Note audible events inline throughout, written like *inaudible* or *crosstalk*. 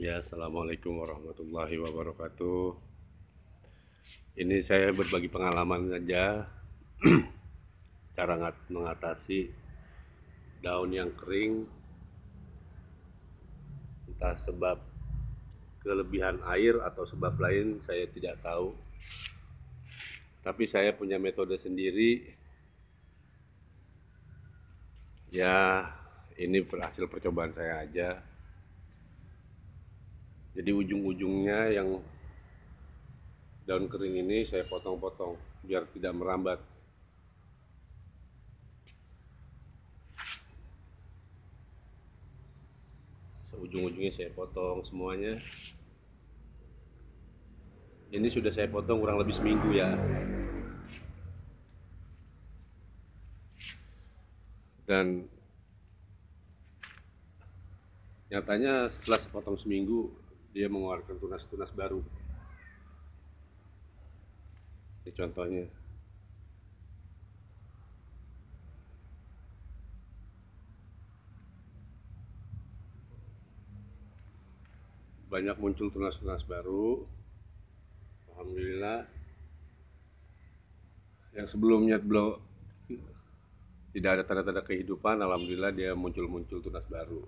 Ya, assalamualaikum warahmatullahi wabarakatuh. Ini saya berbagi pengalaman saja *clears throat* cara mengatasi daun yang kering entah sebab kelebihan air atau sebab lain saya tidak tahu. Tapi saya punya metode sendiri. Ya, ini hasil percobaan saya aja jadi ujung-ujungnya yang daun kering ini saya potong-potong biar tidak merambat seujung ujungnya saya potong semuanya ini sudah saya potong kurang lebih seminggu ya dan nyatanya setelah sepotong seminggu dia mengeluarkan tunas-tunas baru. Ini contohnya. Banyak muncul tunas-tunas baru. Alhamdulillah. Yang sebelumnya belum tidak ada tanda-tanda kehidupan, alhamdulillah dia muncul-muncul tunas baru.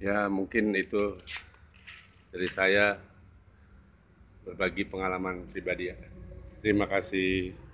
Ya mungkin itu dari saya berbagi pengalaman pribadi ya. Terima kasih.